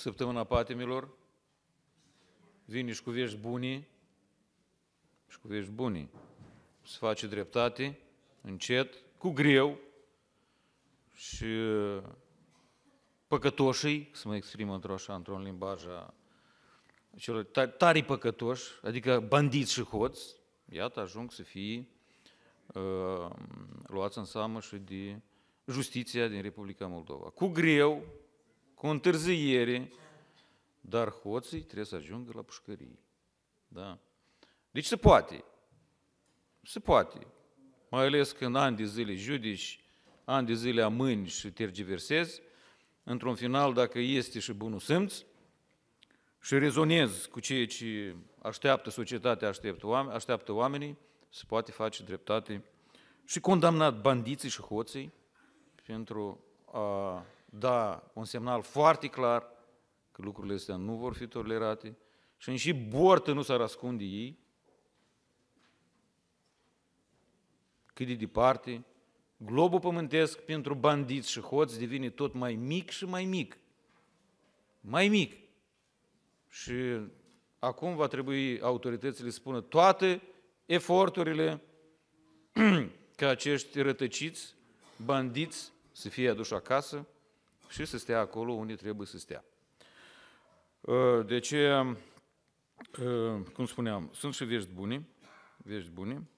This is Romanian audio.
săptămâna patimilor, vine și cu vești bune și cu vești bune. Se face dreptate, încet, cu greu și păcătoșii, să mă exprim într-o așa, într-un limbaj a celor tari păcătoși, adică bandiți și hoți, iată, ajung să fie uh, luați în seamă și de justiția din Republica Moldova. Cu greu, cu întârziere, dar hoții trebuie să ajungă la pușcărie. Da? Deci se poate. Se poate. Mai ales când ani de zile judici, ani de zile amâni și tergiversezi, într-un final, dacă este și bunul simț, și rezonez cu ceea ce așteaptă societatea, așteaptă, oameni, așteaptă oamenii, se poate face dreptate și condamnat bandiții și hoții pentru a da un semnal foarte clar că lucrurile astea nu vor fi tolerate și în și bortă nu s-ar ascunde ei, cât de departe, globul pământesc pentru bandiți și hoți devine tot mai mic și mai mic. Mai mic. Și acum va trebui autoritățile să spună toate eforturile ca acești rătăciți, bandiți, să fie aduși acasă, și să stea acolo unde trebuie să stea. Ă, de ce, ă, cum spuneam, sunt și vești bune, vești bune,